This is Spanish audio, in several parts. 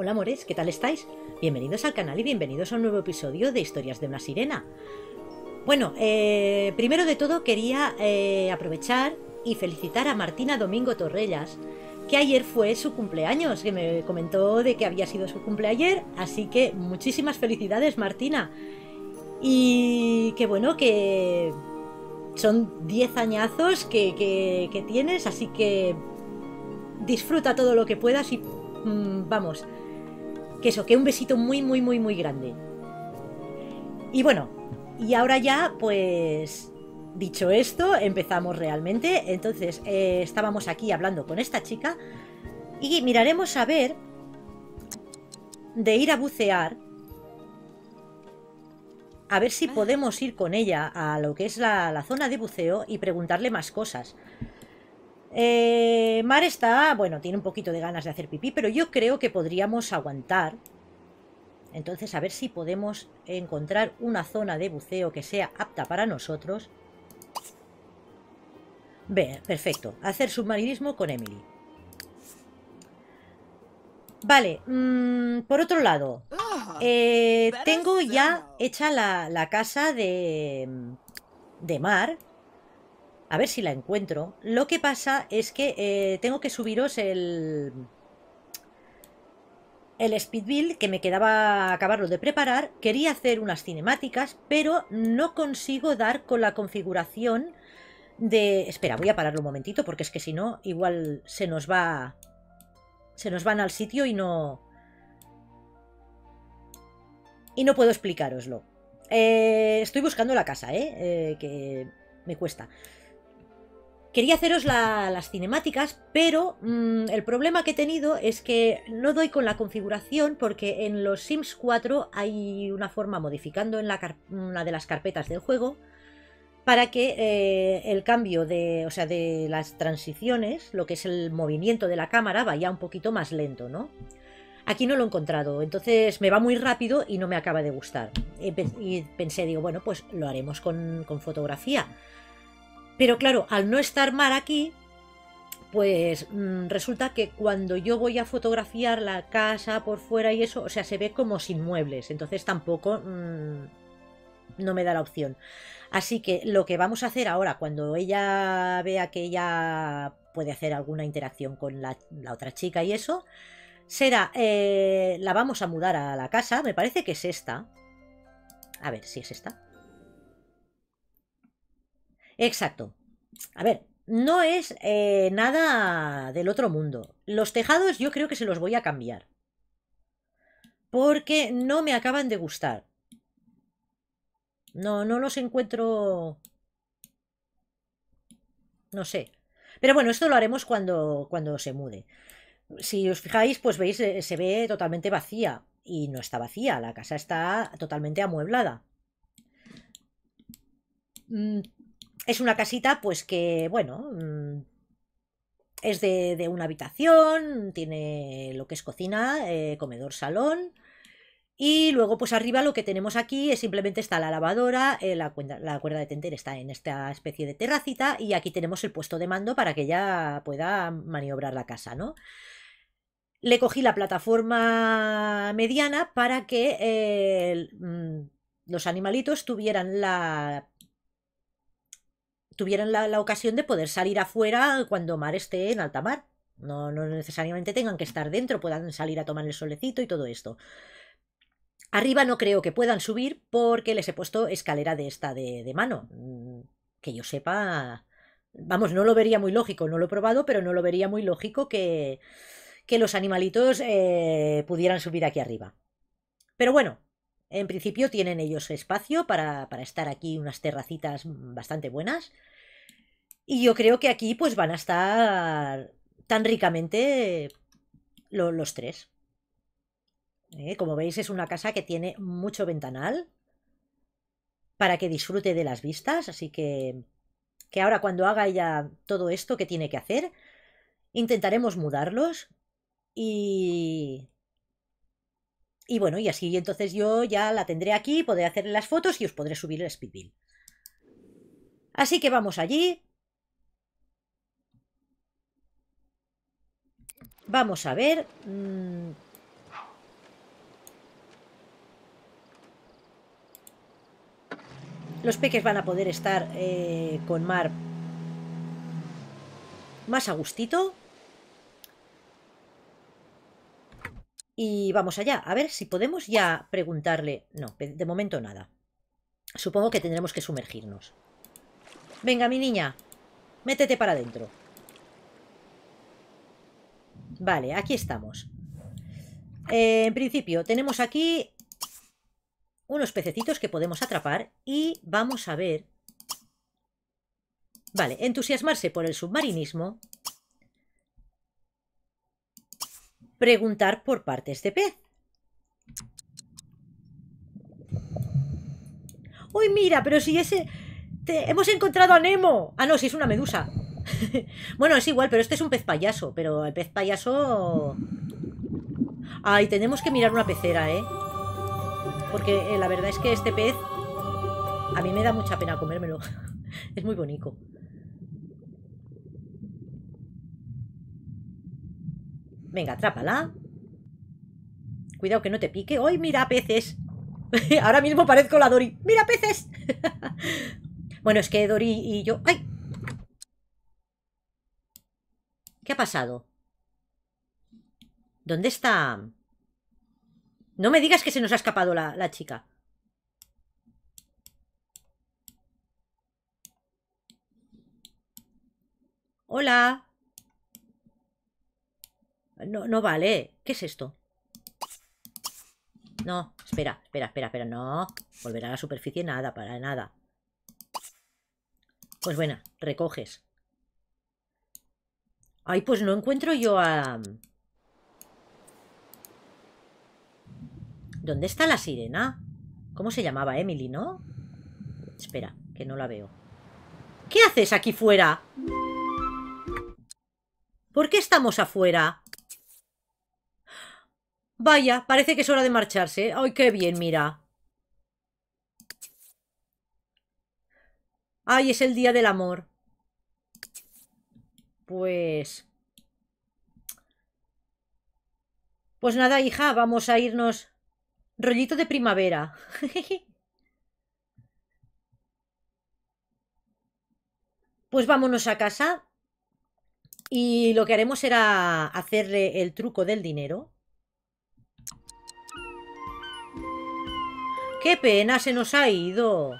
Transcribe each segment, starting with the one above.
Hola amores, ¿qué tal estáis? Bienvenidos al canal y bienvenidos a un nuevo episodio de Historias de una Sirena. Bueno, eh, primero de todo quería eh, aprovechar y felicitar a Martina Domingo Torrellas, que ayer fue su cumpleaños, que me comentó de que había sido su cumpleaños, así que muchísimas felicidades Martina. Y qué bueno que son 10 añazos que, tienes, así que disfruta todo lo que puedas y mm, vamos, que eso, que un besito muy, muy, muy, muy grande. Y bueno, y ahora ya, pues, dicho esto, empezamos realmente. Entonces, eh, estábamos aquí hablando con esta chica y miraremos a ver de ir a bucear. A ver si ah. podemos ir con ella a lo que es la, la zona de buceo y preguntarle más cosas. Eh, Mar está, bueno, tiene un poquito de ganas de hacer pipí, pero yo creo que podríamos aguantar. Entonces, a ver si podemos encontrar una zona de buceo que sea apta para nosotros. Ve, perfecto. Hacer submarinismo con Emily. Vale, mm, por otro lado, ah, eh, tengo ya hecha la, la casa de, de Mar. A ver si la encuentro. Lo que pasa es que eh, tengo que subiros el... El speed build que me quedaba acabarlo de preparar, quería hacer unas cinemáticas, pero no consigo dar con la configuración de... Espera, voy a pararlo un momentito porque es que si no, igual se nos va... Se nos van al sitio y no... Y no puedo explicaroslo. Eh, estoy buscando la casa, eh, eh que me cuesta. Quería haceros las cinemáticas, pero mm, el problema que he tenido es que no doy con la configuración porque en los Sims 4 hay una forma modificando en una de las carpetas del juego para que eh, el cambio de, o sea, de las transiciones, lo que es el movimiento de la cámara, vaya un poquito más lento, ¿no? Aquí no lo he encontrado, entonces me va muy rápido y no me acaba de gustar. Y pensé, digo, bueno, pues lo haremos con fotografía. Pero claro, al no estar Mar aquí, pues mm, resulta que cuando yo voy a fotografiar la casa por fuera y eso, o sea, se ve como sin muebles, entonces tampoco mm, no me da la opción. Así que lo que vamos a hacer ahora, cuando ella vea que ella puede hacer alguna interacción con la, otra chica y eso, será, eh, la vamos a mudar a la casa, me parece que es esta. A ver si es esta. Exacto. A ver, no es eh, nada del otro mundo. Los tejados yo creo que se los voy a cambiar. Porque no me acaban de gustar. No, no los encuentro... No sé. Pero bueno, esto lo haremos cuando, cuando se mude. Si os fijáis, pues veis, eh, se ve totalmente vacía. Y no está vacía, la casa está totalmente amueblada. Mm, es una casita, pues que, bueno, mm, es de, una habitación, tiene lo que es cocina, eh, comedor, salón. Y luego, pues arriba lo que tenemos aquí es simplemente está la lavadora, eh, la, cuerda, de tender está en esta especie de terracita y aquí tenemos el puesto de mando para que ella pueda maniobrar la casa, ¿no? Le cogí la plataforma mediana para que eh, mm, los animalitos tuvieran la tuvieran la, ocasión de poder salir afuera cuando mar esté en alta mar. No, no necesariamente tengan que estar dentro, puedan salir a tomar el solecito y todo esto. Arriba no creo que puedan subir porque les he puesto escalera de esta de, mano. Mm, que yo sepa, vamos, no lo vería muy lógico, no lo he probado, pero no lo vería muy lógico que, los animalitos eh, pudieran subir aquí arriba. Pero bueno, en principio tienen ellos espacio para, para estar aquí unas terracitas bastante buenas y yo creo que aquí pues van a estar tan ricamente los tres. ¿Eh? Como veis es una casa que tiene mucho ventanal para que disfrute de las vistas, así que que ahora cuando haga ella todo esto que tiene que hacer, intentaremos mudarlos y... Y bueno, y así entonces yo ya la tendré aquí, podré hacerle las fotos y os podré subir el speedbill. Así que vamos allí, Vamos a ver. Mm, los peques van a poder estar eh, con mar más a gustito. Y vamos allá, a ver si podemos ya preguntarle... No, de momento nada. Supongo que tendremos que sumergirnos. Venga, mi niña, métete para adentro. Vale, aquí estamos. Eh, en principio, tenemos aquí unos pececitos que podemos atrapar y vamos a ver... Vale, entusiasmarse por el submarinismo. Preguntar por partes de pez. ¡Uy, mira! Pero si ese... ¡Hemos encontrado a Nemo! Ah, no, si es una medusa. bueno, es igual, pero este es un pez payaso. Pero el pez payaso... Ay, tenemos que mirar una pecera, ¿eh? Porque eh, la verdad es que este pez... A mí me da mucha pena comérmelo. es muy bonito. Venga, atrápala. Cuidado que no te pique. ¡Ay, mira, peces! Ahora mismo parezco la Dori. ¡Mira, peces! bueno, es que Dori y yo... ¡Ay! ¿Qué ha pasado? ¿Dónde está? No me digas que se nos ha escapado la, chica. Hola. No, no vale. ¿Qué es esto? No, espera, espera, espera, espera. No. volverá a la superficie nada, para nada. Pues buena, recoges. Ay, pues no encuentro yo a... Mm, ¿Dónde está la sirena? ¿Cómo se llamaba? Emily, ¿no? Espera, que no la veo. ¿Qué haces aquí fuera? ¿Por qué estamos afuera? Vaya, parece que es hora de marcharse. ¡Ay, qué bien, mira! ¡Ay, es el día del amor! Pues... Pues nada, hija, vamos a irnos. Rollito de primavera. pues vámonos a casa. Y lo que haremos será hacerle el truco del dinero. ¡Qué pena! Se nos ha ido.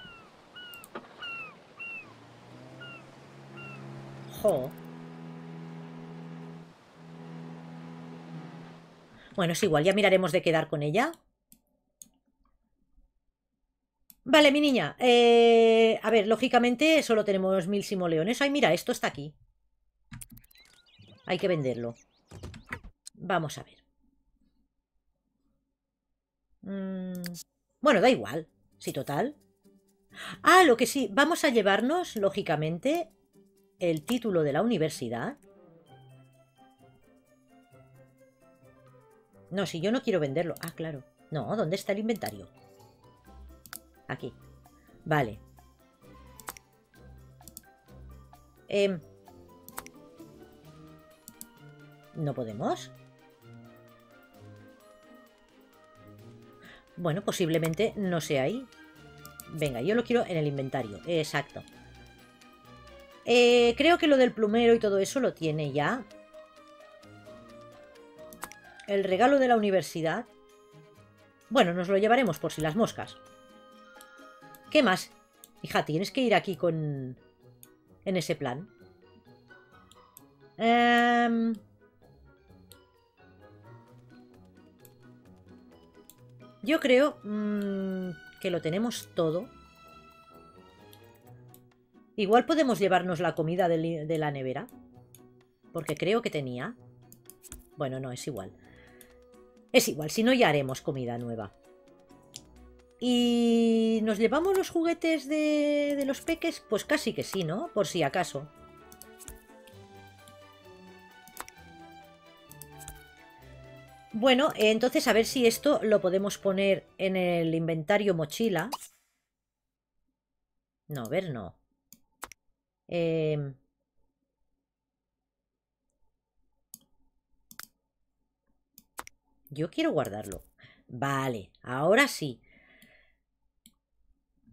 Jo. Bueno, es igual, ya miraremos de quedar con ella. Vale, mi niña. Eh, a ver, lógicamente solo tenemos mil simoleones. Ay, mira, esto está aquí. Hay que venderlo. Vamos a ver. Mm, bueno, da igual. Sí, total. Ah, lo que sí, vamos a llevarnos, lógicamente, el título de la universidad. No, si yo no quiero venderlo. Ah, claro. No, ¿dónde está el inventario? Aquí. Vale. Em. ¿No podemos? Bueno, posiblemente no sea ahí. Venga, yo lo quiero en el inventario. Exacto. Eh, creo que lo del plumero y todo eso lo tiene ya el regalo de la universidad. Bueno, nos lo llevaremos por si las moscas. ¿Qué más? Hija, tienes que ir aquí con... En ese plan. Em, yo creo mm, que lo tenemos todo. Igual podemos llevarnos la comida de la nevera. Porque creo que tenía. Bueno, no, es igual. Es igual, si no ya haremos comida nueva. ¿Y nos llevamos los juguetes de, los peques? Pues casi que sí, ¿no? Por si acaso. Bueno, entonces a ver si esto lo podemos poner en el inventario mochila. No, a ver, no. Eh, Yo quiero guardarlo. Vale, ahora sí.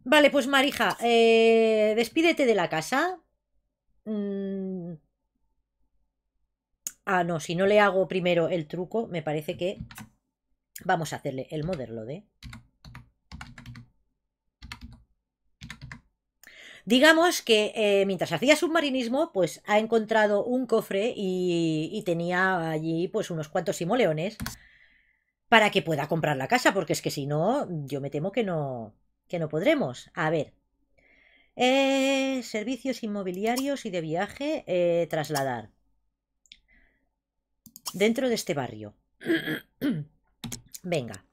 Vale, pues Marija, eh, despídete de la casa. Mm. Ah, no, si no le hago primero el truco, me parece que vamos a hacerle el modelo de... Digamos que eh, mientras hacía submarinismo, pues ha encontrado un cofre y, y tenía allí pues unos cuantos simoleones para que pueda comprar la casa, porque es que si no, yo me temo que no, que no podremos. A ver. Eh, servicios inmobiliarios y de viaje, eh, trasladar. Dentro de este barrio. Venga.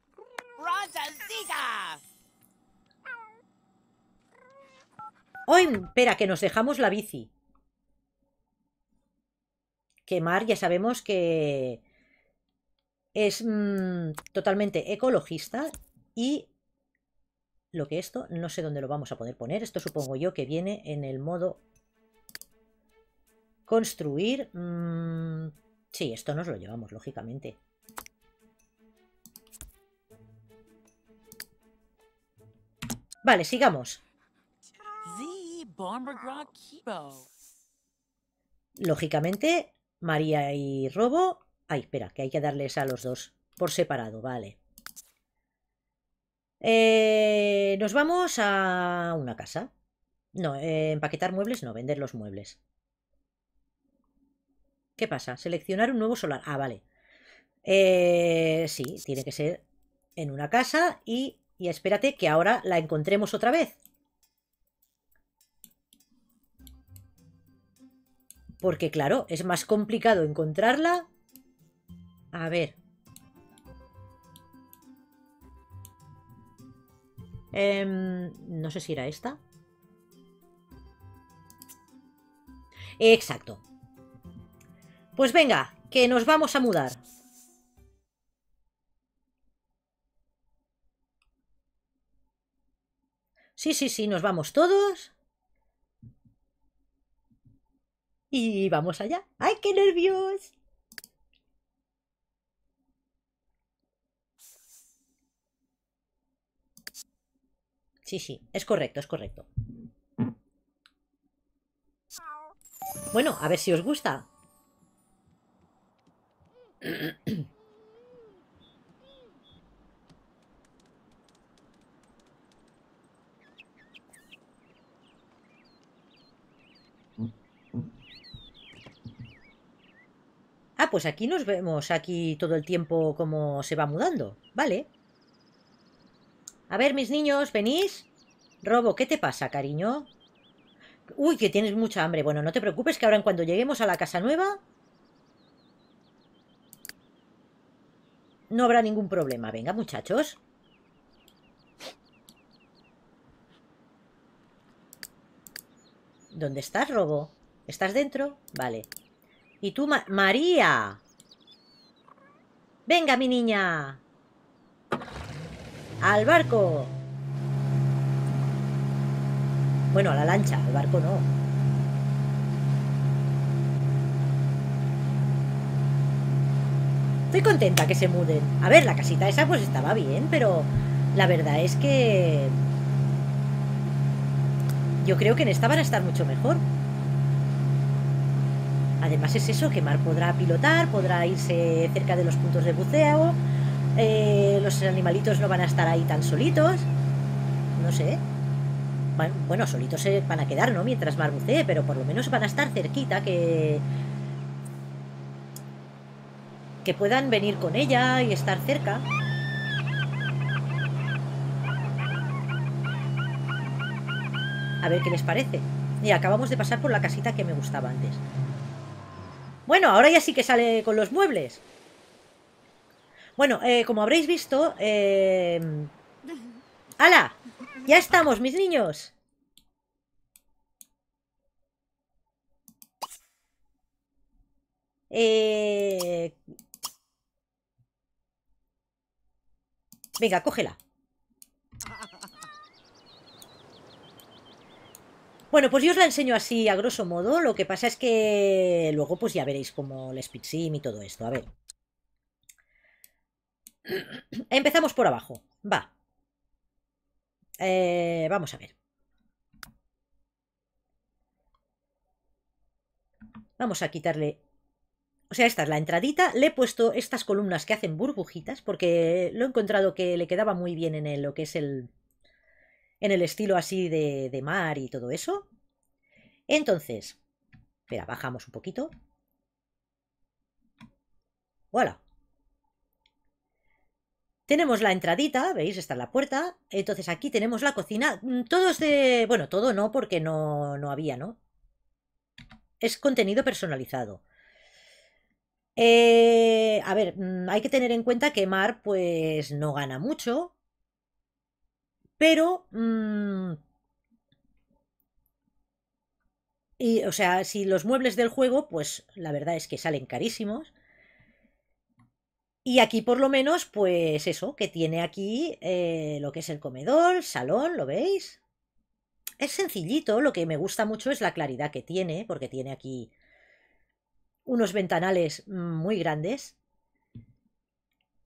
Hoy, espera, que nos dejamos la bici. Que Mar ya sabemos que, es mm, totalmente ecologista y lo que esto, no sé dónde lo vamos a poder poner, esto supongo yo que viene en el modo construir, mm, sí, esto nos lo llevamos, lógicamente. Vale, sigamos. Lógicamente, María y Robo Ay, espera, que hay que darles a los dos por separado, vale. Eh, nos vamos a una casa. No, eh, empaquetar muebles no, vender los muebles. ¿Qué pasa? Seleccionar un nuevo solar. Ah, vale. Eh, sí, tiene que ser en una casa y, y espérate que ahora la encontremos otra vez. Porque claro, es más complicado encontrarla a ver. Em, no sé si era esta. Exacto. Pues venga, que nos vamos a mudar. Sí, sí, sí, nos vamos todos. Y vamos allá. ¡Ay, qué nervios! Sí, sí, es correcto, es correcto. Bueno, a ver si os gusta. Ah, pues aquí nos vemos aquí todo el tiempo como se va mudando. Vale. A ver, mis niños, ¿venís? Robo, ¿qué te pasa, cariño? Uy, que tienes mucha hambre. Bueno, no te preocupes que ahora en cuando lleguemos a la casa nueva... No habrá ningún problema. Venga, muchachos. ¿Dónde estás, Robo? ¿Estás dentro? Vale. ¿Y tú, María? Venga, mi niña. ¡Al barco! Bueno, a la lancha, al barco no. Estoy contenta que se muden. A ver, la casita esa pues estaba bien, pero la verdad es que... Yo creo que en esta van a estar mucho mejor. Además es eso, que Mar podrá pilotar, podrá irse cerca de los puntos de buceo, eh, los animalitos no van a estar ahí tan solitos. No sé. Bueno, solitos se eh, van a quedar, ¿no? Mientras marbucee, pero por lo menos van a estar cerquita que... Que puedan venir con ella y estar cerca. A ver qué les parece. Y acabamos de pasar por la casita que me gustaba antes. Bueno, ahora ya sí que sale con los muebles. Bueno, eh, como habréis visto... Eh... ¡Hala! ¡Ya estamos, mis niños! Eh, venga, cógela. Bueno, pues yo os la enseño así a grosso modo. Lo que pasa es que luego pues ya veréis como el speed y todo esto. A ver. Empezamos por abajo. Va. Eh, vamos a ver. Vamos a quitarle... O sea, esta es la entradita. Le he puesto estas columnas que hacen burbujitas porque lo he encontrado que le quedaba muy bien en lo que es el... En el estilo así de, de mar y todo eso. Entonces... Espera, bajamos un poquito. ¡Hola! Tenemos la entradita, veis, está la puerta. Entonces aquí tenemos la cocina. Mm, es de... Bueno, todo no, porque no, no había, ¿no? Es contenido personalizado. Eh, a ver, mm, hay que tener en cuenta que Mar pues no gana mucho, pero... Mm, y, o sea, si los muebles del juego, pues la verdad es que salen carísimos. Y aquí por lo menos, pues eso, que tiene aquí eh, lo que es el comedor, salón, ¿lo veis? Es sencillito, lo que me gusta mucho es la claridad que tiene, porque tiene aquí unos ventanales mm, muy grandes.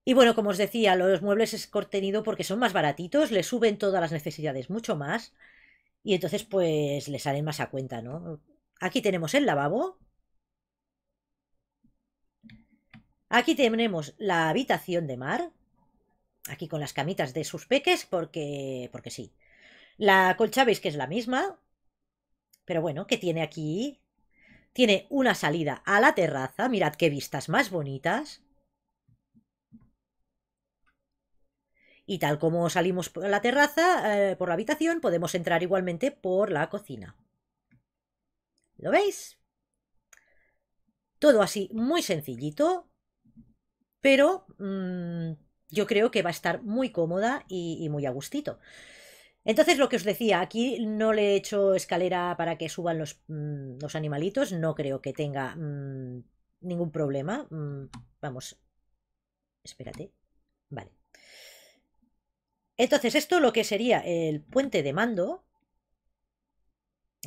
Y bueno, como os decía, los muebles es contenido porque son más baratitos, le suben todas las necesidades mucho más y entonces pues le salen más a cuenta, ¿no? Aquí tenemos el lavabo, Aquí tenemos la habitación de mar, aquí con las camitas de sus peques, porque, porque sí. La colcha veis que es la misma, pero bueno, que tiene aquí? Tiene una salida a la terraza, mirad qué vistas más bonitas. Y tal como salimos por la terraza, eh, por la habitación, podemos entrar igualmente por la cocina. ¿Lo veis? Todo así, muy sencillito pero mm, yo creo que va a estar muy cómoda y, muy a gustito. Entonces, lo que os decía, aquí no le he hecho escalera para que suban los, mm, animalitos, no creo que tenga mm, ningún problema. vamos, espérate, vale. Entonces, esto lo que sería el puente de mando.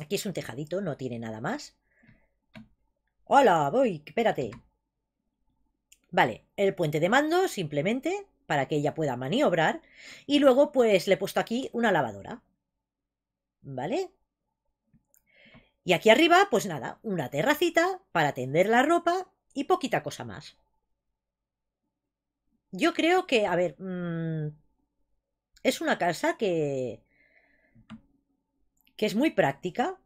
Aquí es un tejadito, no tiene nada más. ¡Hola! Voy, espérate. Vale, el puente de mando simplemente para que ella pueda maniobrar y luego pues le he puesto aquí una lavadora. ¿Vale? Y aquí arriba, pues nada, una terracita para tender la ropa y poquita cosa más. Yo creo que, a ver, mm, es una casa que, que es muy práctica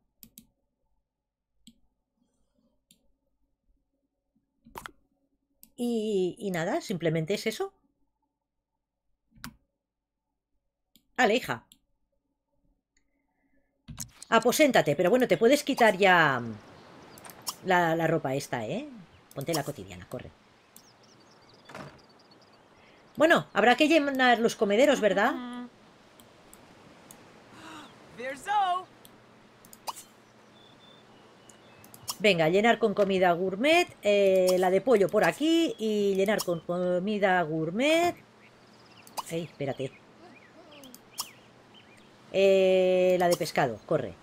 Y, nada, simplemente es eso. Ale, hija. Aposéntate, pero bueno, te puedes quitar ya mm, la, la ropa esta, ¿eh? Ponte la cotidiana, corre. Bueno, habrá que llenar los comederos, ¿verdad? Venga, llenar con comida gourmet, eh, la de pollo por aquí y llenar con comida gourmet. Ey, espérate. Eh, la de pescado, corre.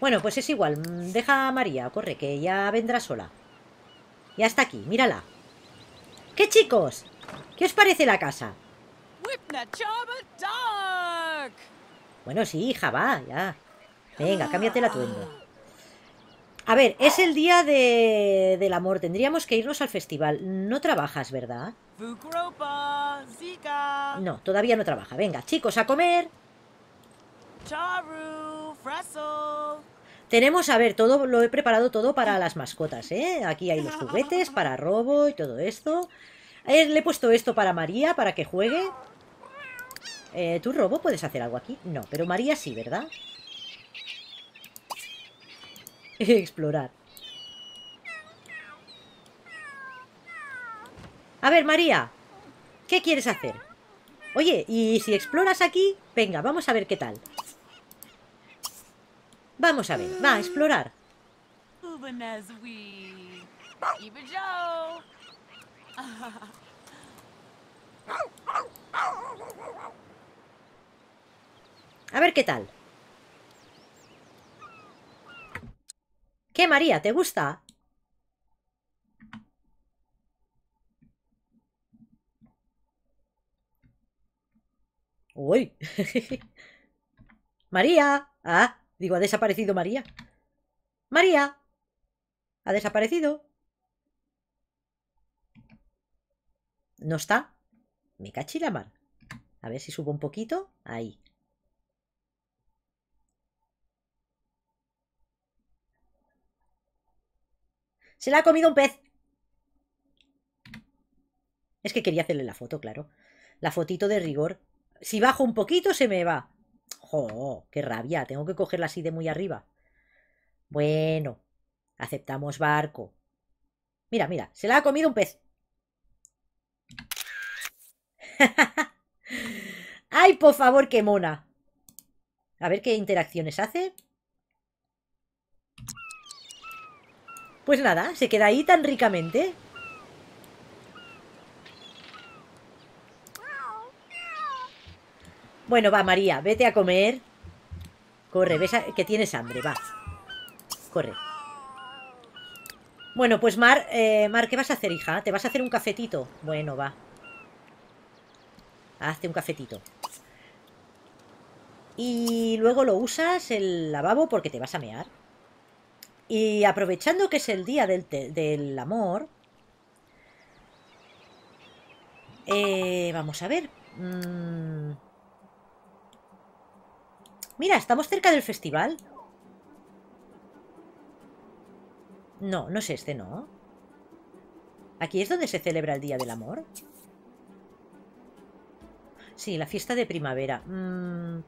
Bueno, pues es igual. Deja a María, corre, que ya vendrá sola. Ya está aquí, mírala. ¿Qué chicos? ¿Qué os parece la casa? Bueno, sí, hija, va, ya. Venga, cámbiate la atuendo. A ver, es el día de, del amor. Tendríamos que irnos al festival. No trabajas, ¿verdad? No, todavía no trabaja. Venga, chicos, a comer. Tenemos, a ver, todo, lo he preparado todo para las mascotas, ¿eh? Aquí hay los juguetes para Robo y todo esto. le he puesto esto para María, para que juegue. Eh, ¿Tú, Robo, puedes hacer algo aquí? No, pero María sí, ¿verdad? Explorar. A ver, María, ¿qué quieres hacer? Oye, ¿y si exploras aquí? Venga, vamos a ver qué tal. Vamos a ver, va a explorar. A ver qué tal. ¿Qué, María? ¿Te gusta? Uy. María. Ah, digo, ha desaparecido María. María. Ha desaparecido. No está. Me cachila mal. A ver si subo un poquito. Ahí. Se la ha comido un pez. Es que quería hacerle la foto, claro. La fotito de rigor. Si bajo un poquito, se me va. ¡Jo! ¡Qué rabia! Tengo que cogerla así de muy arriba. Bueno. Aceptamos barco. Mira, mira. Se la ha comido un pez. ¡Ay, por favor, qué mona! A ver qué interacciones hace. Pues nada, se queda ahí tan ricamente. Bueno, va, María, vete a comer. Corre, ves que tienes hambre, va. Corre. Bueno, pues Mar, eh, Mar, ¿qué vas a hacer, hija? ¿Te vas a hacer un cafetito? Bueno, va. Hazte un cafetito. Y luego lo usas el lavabo porque te vas a mear. Y aprovechando que es el día del, amor, eh, vamos a ver. Mm. Mira, estamos cerca del festival. No, no es este, ¿no? ¿Aquí es donde se celebra el Día del Amor? Sí, la fiesta de primavera. Mmm...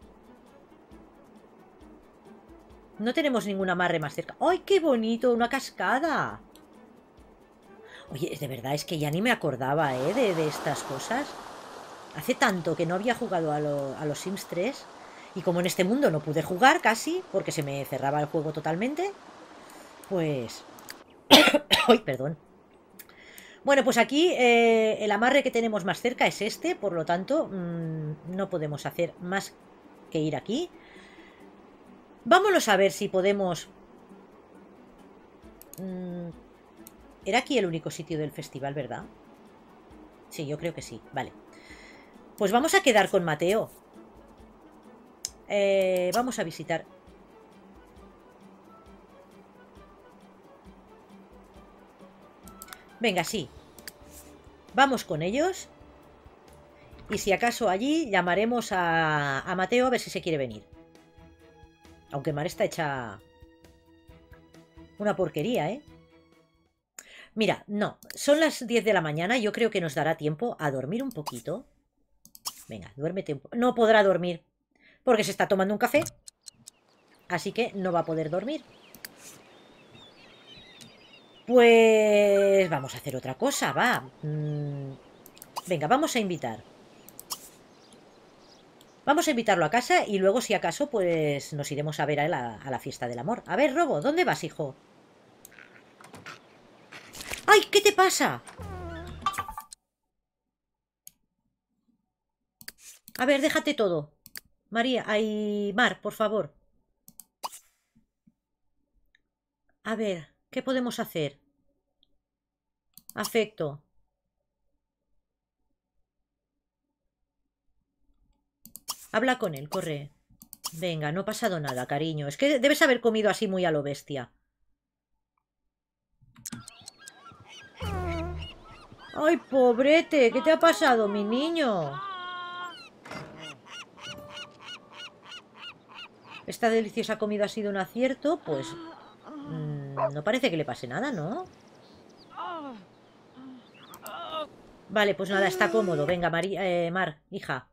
No tenemos ningún amarre más cerca. ¡Ay, qué bonito! ¡Una cascada! Oye, de verdad, es que ya ni me acordaba, ¿eh? De, estas cosas. Hace tanto que no había jugado a, los Sims 3. Y como en este mundo no pude jugar casi, porque se me cerraba el juego totalmente, pues... ¡Ay, perdón! Bueno, pues aquí eh, el amarre que tenemos más cerca es este, por lo tanto mm, no podemos hacer más que ir aquí. Vámonos a ver si podemos... Mm, era aquí el único sitio del festival, ¿verdad? Sí, yo creo que sí. Vale. Pues vamos a quedar con Mateo. Eh, vamos a visitar... Venga, sí. Vamos con ellos. Y si acaso allí llamaremos a Mateo a ver si se quiere venir. Aunque Mar está hecha... Una porquería, ¿eh? Mira, no. Son las 10 de la mañana. Yo creo que nos dará tiempo a dormir un poquito. Venga, duerme tiempo. No podrá dormir. Porque se está tomando un café. Así que no va a poder dormir. Pues... Vamos a hacer otra cosa, va. Mm, venga, vamos a invitar Vamos a invitarlo a casa y luego, si acaso, pues nos iremos a ver a la, a la fiesta del amor. A ver, Robo, ¿dónde vas, hijo? ¡Ay, qué te pasa! A ver, déjate todo. María, ay, Mar, por favor. A ver, ¿qué podemos hacer? Afecto. Habla con él, corre. Venga, no ha pasado nada, cariño. Es que debes haber comido así muy a lo bestia. ¡Ay, pobrete! ¿Qué te ha pasado, mi niño? Esta deliciosa comida ha sido un acierto, pues... Mm, no parece que le pase nada, ¿no? Vale, pues nada, está cómodo. Venga, María, eh, Mar, hija,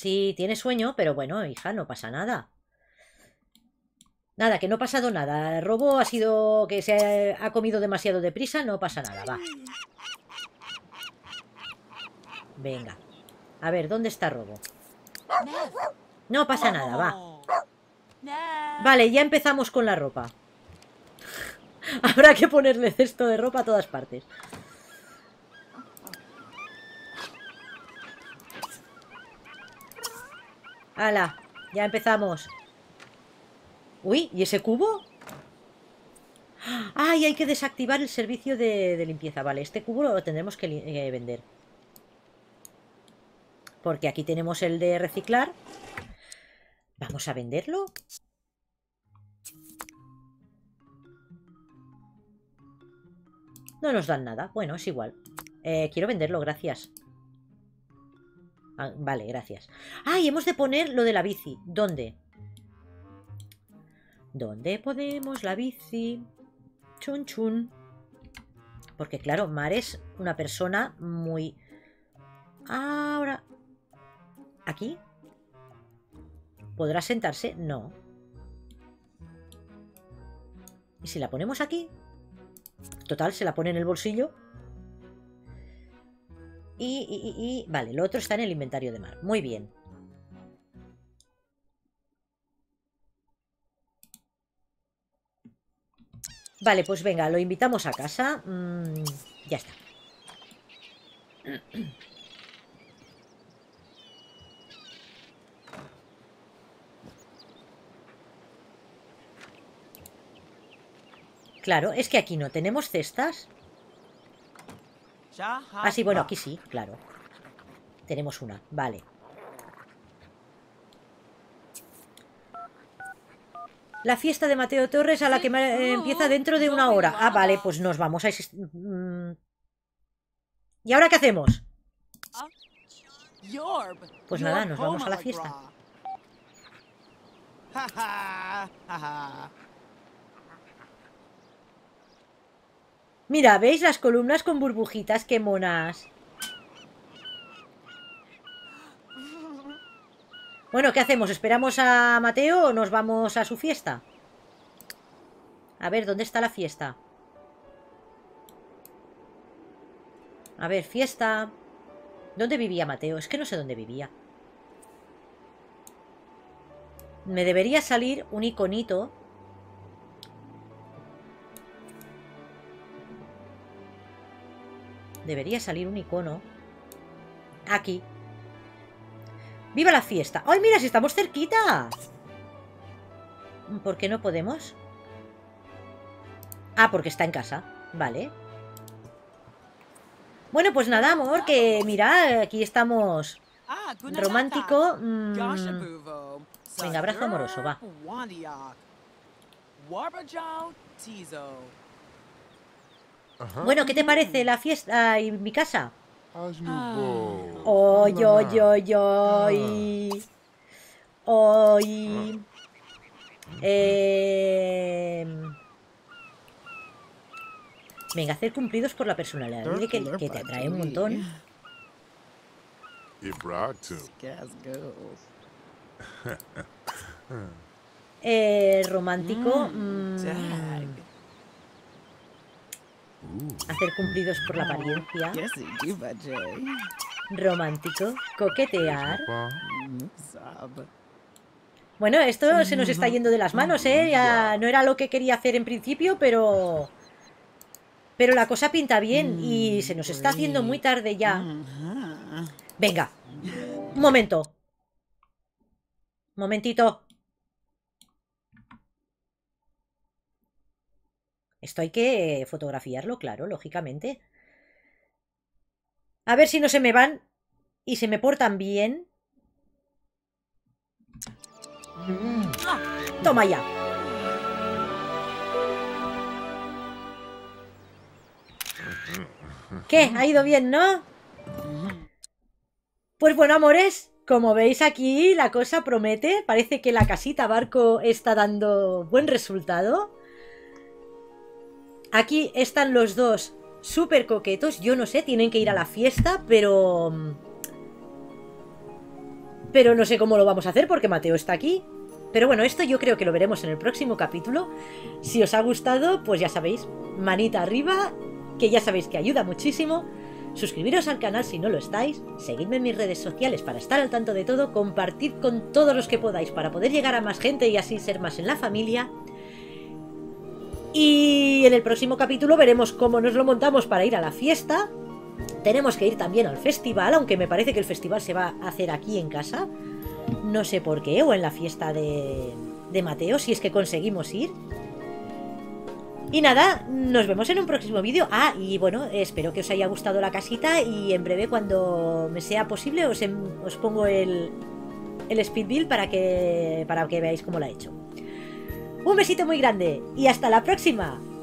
Sí, tiene sueño, pero bueno, hija, no pasa nada. Nada, que no ha pasado nada. robo ha sido que se ha comido demasiado deprisa, no pasa nada, va. Venga. A ver, ¿dónde está robo? No pasa nada, va. Vale, ya empezamos con la ropa. Habrá que ponerle cesto de ropa a todas partes. ¡Hala! Ya empezamos. Uy, ¿y ese cubo? ¡Ay! Hay que desactivar el servicio de, limpieza. Vale, este cubo lo tendremos que eh, vender. Porque aquí tenemos el de reciclar. ¿Vamos a venderlo? No nos dan nada. Bueno, es igual. Eh, quiero venderlo, gracias. Ah, vale, gracias. ay hemos de poner lo de la bici. ¿Dónde? ¿Dónde podemos la bici? Chun chun. Porque claro, Mar es una persona muy... Ahora... ¿Aquí? ¿Podrá sentarse? No. ¿Y si la ponemos aquí? Total, se la pone en el bolsillo. Y, y, y, vale, lo otro está en el inventario de mar. Muy bien. Vale, pues venga, lo invitamos a casa. Mm, ya está. Claro, es que aquí no tenemos cestas. Ah, sí, bueno, aquí sí, ah. claro. Tenemos una, vale. La fiesta de Mateo Torres a la que eh, empieza dentro de una hora. Ah, vale, pues nos vamos a... Mm. ¿Y ahora qué hacemos? Pues nada, nos vamos a la fiesta. Mira, ¿veis las columnas con burbujitas? ¡Qué monas! Bueno, ¿qué hacemos? ¿Esperamos a Mateo o nos vamos a su fiesta? A ver, ¿dónde está la fiesta? A ver, fiesta... ¿Dónde vivía Mateo? Es que no sé dónde vivía. Me debería salir un iconito debería salir un icono aquí. ¡Viva la fiesta! ¡Ay, mira, si estamos cerquita! ¿Por qué no podemos? Ah, porque está en casa. Vale. Bueno, pues nada, amor, que mira, aquí estamos. Ah, Romántico. Mm. Venga, abrazo amoroso, va. Bueno, ¿qué te parece la fiesta en mi casa? Oy, oy, oy, oy. Oy. Venga, hacer cumplidos por la personalidad. que, te atrae un montón. Eh, romántico. Mm, mm hacer cumplidos por la apariencia, eh. romántico, coquetear. Bueno, esto se nos mm. está yendo de las manos, ¿eh? no era lo que quería hacer en principio, pero... Pero la cosa pinta bien y mm, se nos pues está haciendo muy tarde ya. Venga. Un momento. Momentito. Esto hay que fotografiarlo, claro, lógicamente. A ver si no se me van y se me portan bien. Mm. Toma ya. ¿Qué? ¿Ha ido bien, no? Pues bueno, amores, como veis aquí la cosa promete. Parece que la casita barco está dando buen resultado. Aquí están los dos súper coquetos. Yo no sé, tienen que ir a la fiesta, pero... Mm, pero no sé cómo lo vamos a hacer porque Mateo está aquí. Pero bueno, esto yo creo que lo veremos en el próximo capítulo. Si os ha gustado, pues ya sabéis, manita arriba, que ya sabéis que ayuda muchísimo. Suscribiros al canal si no lo estáis, seguidme en mis redes sociales para estar al tanto de todo, compartid con todos los que podáis para poder llegar a más gente y así ser más en la familia. Y en el próximo capítulo veremos cómo nos lo montamos para ir a la fiesta. Tenemos que ir también al festival, aunque me parece que el festival se va a hacer aquí en casa. No sé por qué, o en la fiesta de, Mateo, si es que conseguimos ir. Y nada, nos vemos en un próximo vídeo. Ah, y bueno, espero que os haya gustado la casita y en breve cuando me sea posible os, em, pongo el, el speed build para que, para que veáis cómo la he hecho. Un besito muy grande y hasta la próxima.